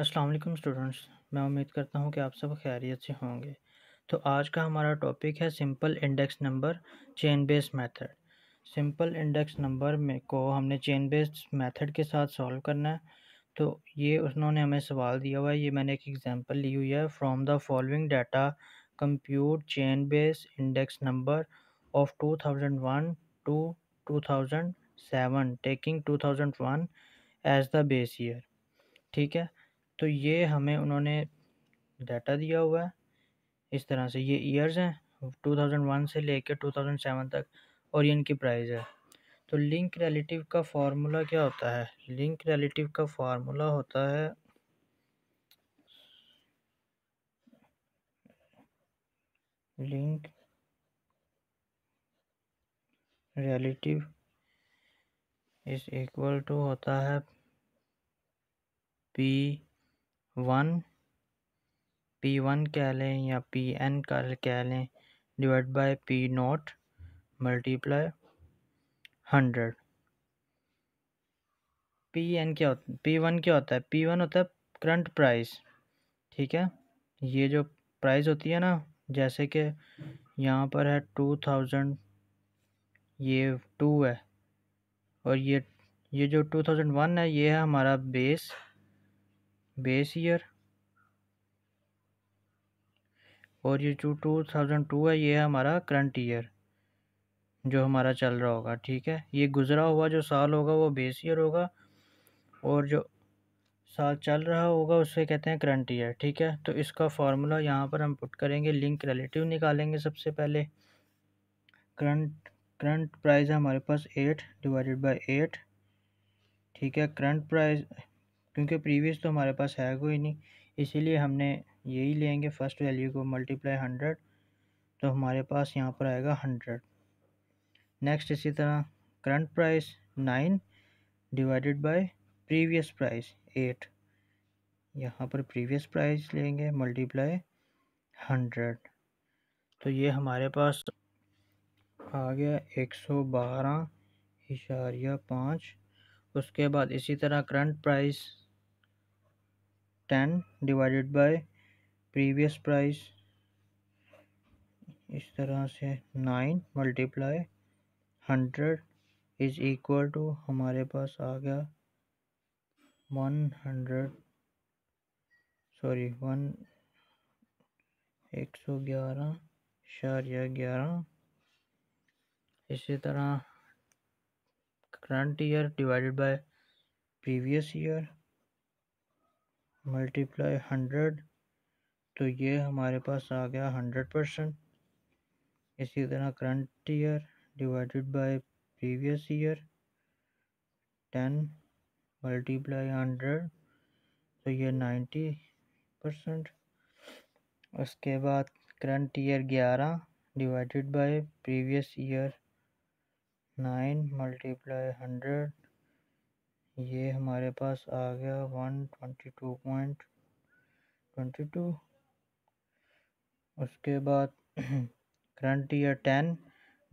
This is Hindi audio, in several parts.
अस्सलाम वालेकुम स्टूडेंट्स मैं उम्मीद करता हूँ कि आप सब खैरियत से होंगे तो आज का हमारा टॉपिक है simple index number chain base method simple index number में को हमने चेन बेस मेथड के साथ सॉल्व करना है तो ये उन्होंने हमें सवाल दिया हुआ है ये मैंने एक एग्जांपल ली हुई है from the following data compute chain base index number of two thousand one to two thousand seven taking two thousand one as the base year ठीक है तो ये हमें उन्होंने डाटा दिया हुआ है इस तरह से ये ईयर्स हैं 2001 से लेकर 2007 तक और ये इनकी प्राइस है तो लिंक रिलेटिव का फार्मूला क्या होता है लिंक रिलेटिव का फार्मूला होता है link relative is equal to होता है पी वन पी वन कह लें या पी एन का कह लें divide by P nought multiply hundred P N क्या होता पी वन क्या होता है पी वन होता है करंट प्राइस ठीक है ये जो प्राइस होती है ना जैसे कि यहाँ पर है टू थाउजेंड ये टू है और ये ये जो टू थाउजेंड वन है ये है हमारा बेस बेस ईयर और ये जो टू थाउजेंड टू है ये है हमारा करंट ईयर जो हमारा चल रहा होगा ठीक है ये गुज़रा हुआ जो साल होगा वो बेस ईयर होगा और जो साल चल रहा होगा उसे कहते हैं करंट ईयर ठीक है तो इसका फार्मूला यहाँ पर हम पुट करेंगे लिंक रिलेटिव निकालेंगे सबसे पहले करंट करंट प्राइस है हमारे पास एट डिवाइडेड बाय एट ठीक है करंट प्राइस क्योंकि प्रीवियस तो हमारे पास है कोई नहीं इसीलिए हमने यही लेंगे फ़र्स्ट वैल्यू को मल्टीप्लाई हंड्रेड तो हमारे पास यहाँ पर आएगा हंड्रेड नेक्स्ट इसी तरह current price nine divided by previous price eight यहाँ पर प्रीवियस प्राइस लेंगे मल्टीप्लाई हंड्रेड तो ये हमारे पास आ गया एक सौ बारह इशारिया पाँच उसके बाद इसी तरह current price ten divided by previous price इस तरह से nine multiply hundred is equal to हमारे पास आ गया वन हंड्रेड सॉरी वन एक सौ ग्यारह शारिया ग्यारह इसी तरह current year divided by previous year multiply hundred तो ये हमारे पास आ गया हंड्रेड परसेंट इसी तरह current year divided by previous year ten multiply hundred तो ये नाइन्टी परसेंट उसके बाद करंट ईयर ग्यारह divided by previous year nine multiply hundred ये हमारे पास आ गया one twenty two point twenty two उसके बाद current year ten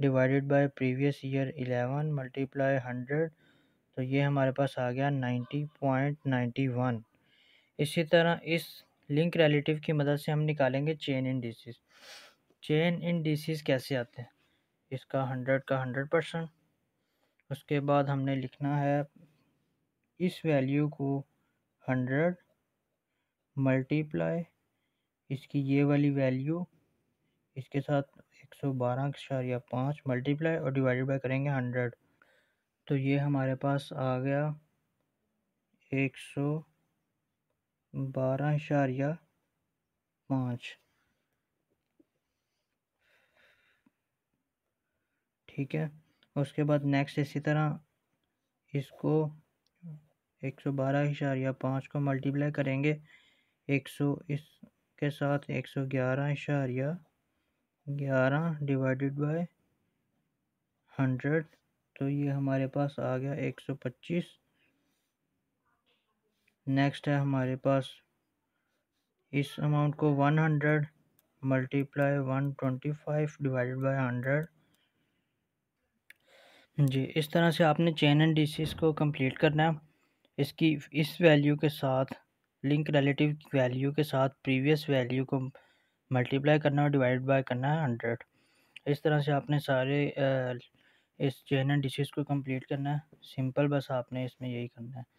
divided by previous year eleven multiply hundred तो ये हमारे पास आ गया नाइन्टी पॉइंट नाइन्टी वन इसी तरह इस लिंक रिलेटिव की मदद से हम निकालेंगे chain indices chain indices कैसे आते हैं इसका हंड्रेड का हंड्रेड परसेंट उसके बाद हमने लिखना है इस वैल्यू को हंड्रेड मल्टीप्लाई इसकी ये वाली वैल्यू इसके साथ एक सौ बारह या पाँच मल्टीप्लाई और डिवाइडेड बाय करेंगे हंड्रेड तो ये हमारे पास आ गया एक सौ बारह इशारिया पाँच ठीक है उसके बाद नेक्स्ट इसी तरह इसको एक सौ बारह इशारिया पाँच को मल्टीप्लाई करेंगे एक सौ इस के साथ एक सौ ग्यारह इशारिया ग्यारह डिवाइडेड बाय हंड्रेड तो ये हमारे पास आ गया एक सौ पच्चीस नेक्स्ट है हमारे पास इस अमाउंट को one hundred multiply one twenty five divided by hundred जी इस तरह से आपने चेन एंड डिसीज को कंप्लीट करना है इसकी इस वैल्यू के साथ लिंक रिलेटिव वैल्यू के साथ प्रीवियस वैल्यू को मल्टीप्लाई करना और डिवाइड बाय करना है हंड्रेड इस तरह से आपने सारे इस चेन एंड डिशेज़ को कंप्लीट करना है सिंपल बस आपने इसमें यही करना है